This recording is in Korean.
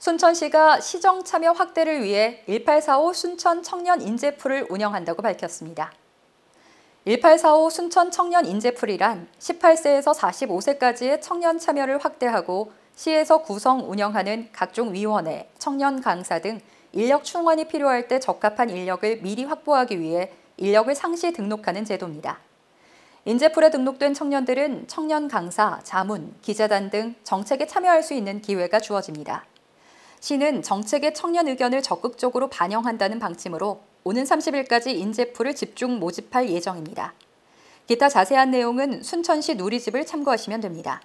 순천시가 시정 참여 확대를 위해 1845 순천 청년 인재풀을 운영한다고 밝혔습니다. 1845 순천 청년 인재풀이란 18세에서 45세까지의 청년 참여를 확대하고 시에서 구성 운영하는 각종 위원회, 청년 강사 등 인력 충원이 필요할 때 적합한 인력을 미리 확보하기 위해 인력을 상시 등록하는 제도입니다. 인재풀에 등록된 청년들은 청년 강사, 자문, 기자단 등 정책에 참여할 수 있는 기회가 주어집니다. 시는 정책의 청년 의견을 적극적으로 반영한다는 방침으로 오는 30일까지 인재풀을 집중 모집할 예정입니다. 기타 자세한 내용은 순천시 누리집을 참고하시면 됩니다.